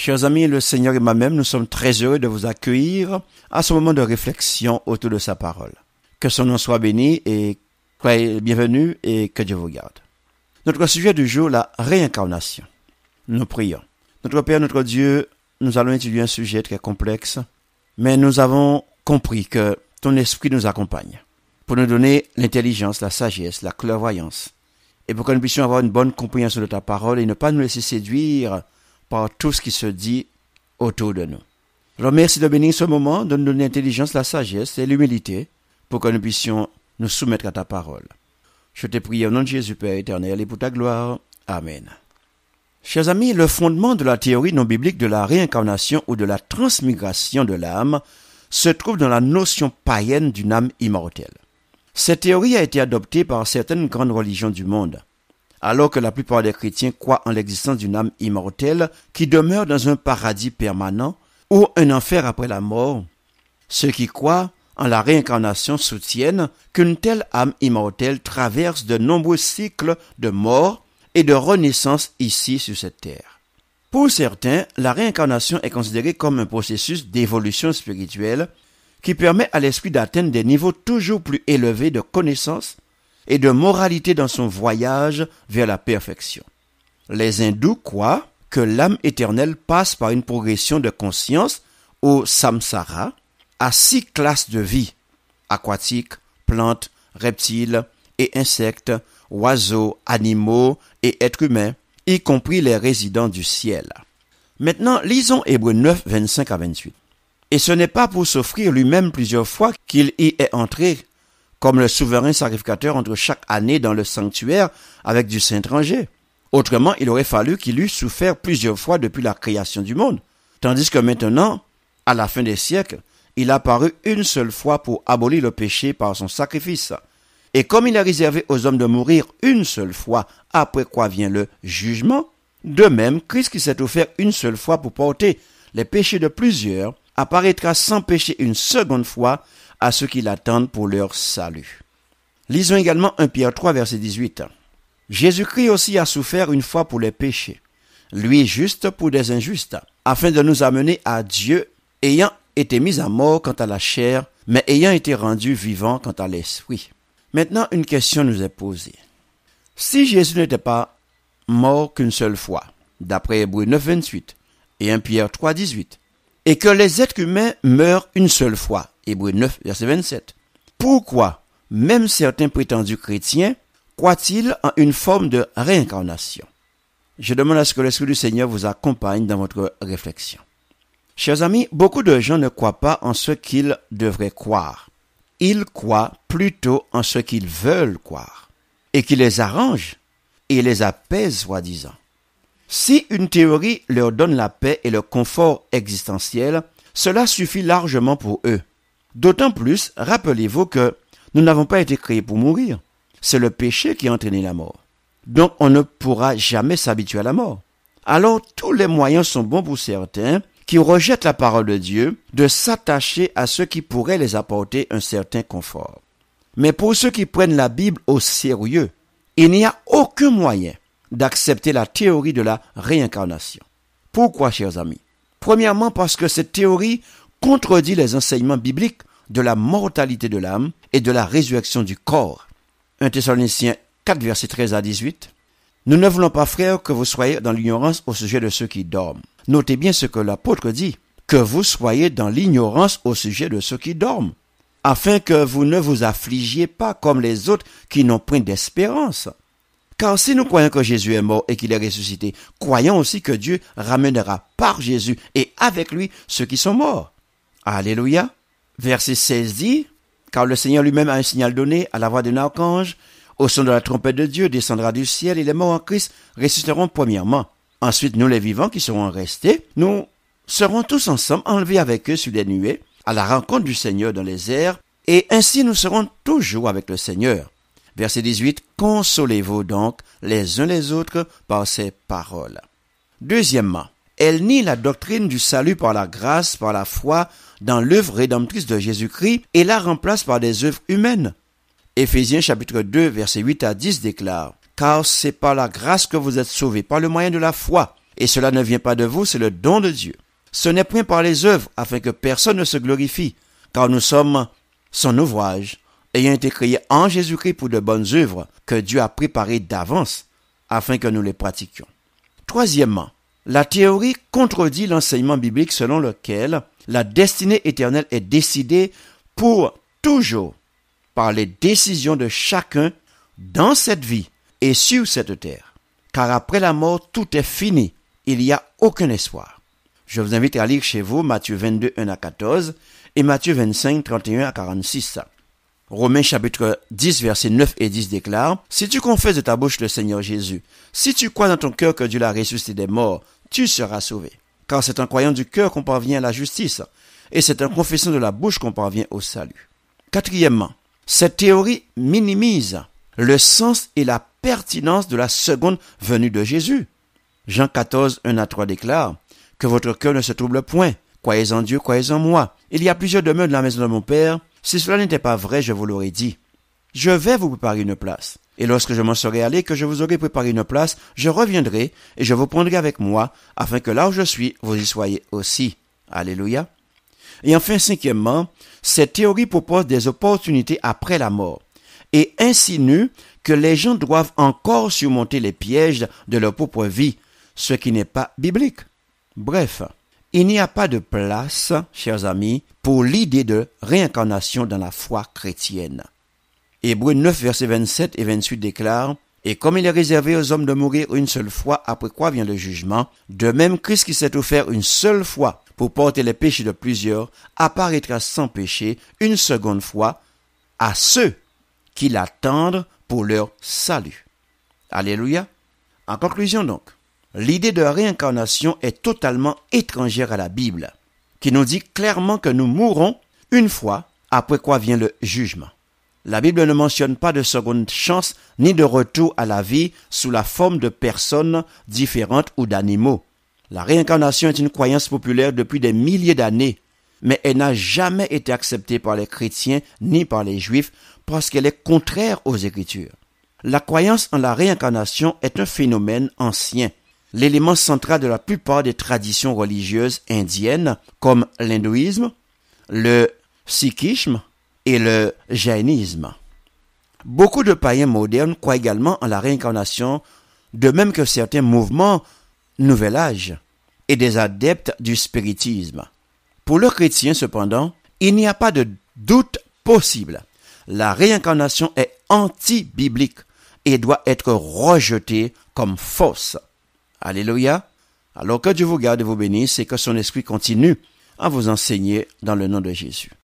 Chers amis, le Seigneur et moi-même, nous sommes très heureux de vous accueillir à ce moment de réflexion autour de sa parole. Que son nom soit béni et bienvenue et que Dieu vous garde. Notre sujet du jour, la réincarnation. Nous prions. Notre Père, notre Dieu, nous allons étudier un sujet très complexe, mais nous avons compris que ton esprit nous accompagne pour nous donner l'intelligence, la sagesse, la clairvoyance et pour que nous puissions avoir une bonne compréhension de ta parole et ne pas nous laisser séduire par tout ce qui se dit autour de nous. remercie de bénir ce moment, donne nous l'intelligence, la sagesse et l'humilité pour que nous puissions nous soumettre à ta parole. Je te prie au nom de Jésus, Père éternel, et pour ta gloire. Amen. Chers amis, le fondement de la théorie non biblique de la réincarnation ou de la transmigration de l'âme se trouve dans la notion païenne d'une âme immortelle. Cette théorie a été adoptée par certaines grandes religions du monde alors que la plupart des chrétiens croient en l'existence d'une âme immortelle qui demeure dans un paradis permanent ou un enfer après la mort. Ceux qui croient en la réincarnation soutiennent qu'une telle âme immortelle traverse de nombreux cycles de mort et de renaissance ici sur cette terre. Pour certains, la réincarnation est considérée comme un processus d'évolution spirituelle qui permet à l'esprit d'atteindre des niveaux toujours plus élevés de connaissance et de moralité dans son voyage vers la perfection. Les hindous croient que l'âme éternelle passe par une progression de conscience au samsara à six classes de vie aquatiques, plantes, reptiles et insectes, oiseaux, animaux et êtres humains, y compris les résidents du ciel. Maintenant, lisons Hébreux 9, 25 à 28. Et ce n'est pas pour s'offrir lui-même plusieurs fois qu'il y est entré, comme le souverain sacrificateur entre chaque année dans le sanctuaire avec du saint étranger Autrement, il aurait fallu qu'il eût souffert plusieurs fois depuis la création du monde, tandis que maintenant, à la fin des siècles, il apparut une seule fois pour abolir le péché par son sacrifice. Et comme il a réservé aux hommes de mourir une seule fois, après quoi vient le jugement, de même, Christ qui s'est offert une seule fois pour porter les péchés de plusieurs, apparaîtra sans péché une seconde fois à ceux qui l'attendent pour leur salut. Lisons également 1 Pierre 3, verset 18. Jésus-Christ aussi a souffert une fois pour les péchés, lui juste pour des injustes, afin de nous amener à Dieu, ayant été mis à mort quant à la chair, mais ayant été rendu vivant quant à l'esprit. Maintenant, une question nous est posée. Si Jésus n'était pas mort qu'une seule fois, d'après Hébreu 9, 28 et 1 Pierre 3, 18, et que les êtres humains meurent une seule fois, Hébreu 9, verset 27. Pourquoi même certains prétendus chrétiens croient-ils en une forme de réincarnation Je demande à ce que l'Esprit du Seigneur vous accompagne dans votre réflexion. Chers amis, beaucoup de gens ne croient pas en ce qu'ils devraient croire. Ils croient plutôt en ce qu'ils veulent croire et qui les arrange et les apaise soi-disant. Si une théorie leur donne la paix et le confort existentiel, cela suffit largement pour eux. D'autant plus, rappelez-vous que nous n'avons pas été créés pour mourir. C'est le péché qui a entraîné la mort. Donc on ne pourra jamais s'habituer à la mort. Alors tous les moyens sont bons pour certains qui rejettent la parole de Dieu de s'attacher à ceux qui pourraient les apporter un certain confort. Mais pour ceux qui prennent la Bible au sérieux, il n'y a aucun moyen d'accepter la théorie de la réincarnation. Pourquoi, chers amis Premièrement parce que cette théorie contredit les enseignements bibliques de la mortalité de l'âme et de la résurrection du corps. 1 Thessaloniciens 4, verset 13 à 18. Nous ne voulons pas, frères, que vous soyez dans l'ignorance au sujet de ceux qui dorment. Notez bien ce que l'apôtre dit, que vous soyez dans l'ignorance au sujet de ceux qui dorment, afin que vous ne vous affligiez pas comme les autres qui n'ont point d'espérance. Car si nous croyons que Jésus est mort et qu'il est ressuscité, croyons aussi que Dieu ramènera par Jésus et avec lui ceux qui sont morts. Alléluia verset 16 dit, car le Seigneur lui-même a un signal donné à la voix d'un archange, au son de la trompette de Dieu descendra du ciel et les morts en Christ ressusciteront premièrement. Ensuite, nous les vivants qui serons restés, nous serons tous ensemble enlevés avec eux sur les nuées, à la rencontre du Seigneur dans les airs, et ainsi nous serons toujours avec le Seigneur. Verset 18, Consolez-vous donc les uns les autres par ces paroles. Deuxièmement, elle nie la doctrine du salut par la grâce, par la foi, dans l'œuvre rédemptrice de Jésus-Christ et la remplace par des œuvres humaines. Éphésiens chapitre 2 verset 8 à 10 déclare Car c'est par la grâce que vous êtes sauvés, par le moyen de la foi, et cela ne vient pas de vous, c'est le don de Dieu. Ce n'est point par les œuvres, afin que personne ne se glorifie, car nous sommes son ouvrage, ayant été créés en Jésus-Christ pour de bonnes œuvres que Dieu a préparées d'avance, afin que nous les pratiquions. Troisièmement, la théorie contredit l'enseignement biblique selon lequel la destinée éternelle est décidée pour toujours par les décisions de chacun dans cette vie et sur cette terre. Car après la mort, tout est fini. Il n'y a aucun espoir. Je vous invite à lire chez vous Matthieu 22, 1 à 14 et Matthieu 25, 31 à 46. Romains chapitre 10, verset 9 et 10 déclare, Si tu confesses de ta bouche le Seigneur Jésus, si tu crois dans ton cœur que Dieu l'a ressuscité des morts, tu seras sauvé. Car c'est en croyant du cœur qu'on parvient à la justice, et c'est en confessant de la bouche qu'on parvient au salut. Quatrièmement, cette théorie minimise le sens et la pertinence de la seconde venue de Jésus. Jean 14, 1 à 3 déclare que votre cœur ne se trouble point. Croyez en Dieu, croyez en moi. Il y a plusieurs demeures de la maison de mon Père. Si cela n'était pas vrai, je vous l'aurais dit. Je vais vous préparer une place et lorsque je m'en serai allé, que je vous aurai préparé une place, je reviendrai, et je vous prendrai avec moi, afin que là où je suis, vous y soyez aussi. Alléluia. Et enfin, cinquièmement, cette théorie propose des opportunités après la mort, et insinue que les gens doivent encore surmonter les pièges de leur propre vie, ce qui n'est pas biblique. Bref, il n'y a pas de place, chers amis, pour l'idée de réincarnation dans la foi chrétienne. Hébreux 9, verset 27 et 28 déclare et comme il est réservé aux hommes de mourir une seule fois, après quoi vient le jugement, de même Christ qui s'est offert une seule fois pour porter les péchés de plusieurs, apparaîtra sans péché une seconde fois à ceux qui l'attendent pour leur salut. Alléluia. En conclusion donc, l'idée de réincarnation est totalement étrangère à la Bible, qui nous dit clairement que nous mourrons une fois, après quoi vient le jugement la Bible ne mentionne pas de seconde chance ni de retour à la vie sous la forme de personnes différentes ou d'animaux. La réincarnation est une croyance populaire depuis des milliers d'années, mais elle n'a jamais été acceptée par les chrétiens ni par les juifs parce qu'elle est contraire aux Écritures. La croyance en la réincarnation est un phénomène ancien, l'élément central de la plupart des traditions religieuses indiennes comme l'hindouisme, le sikhisme, et le jainisme. Beaucoup de païens modernes croient également en la réincarnation, de même que certains mouvements Nouvel Âge et des adeptes du spiritisme. Pour le chrétien, cependant, il n'y a pas de doute possible. La réincarnation est anti-biblique et doit être rejetée comme fausse. Alléluia. Alors que Dieu vous garde et vous bénisse et que son esprit continue à vous enseigner dans le nom de Jésus.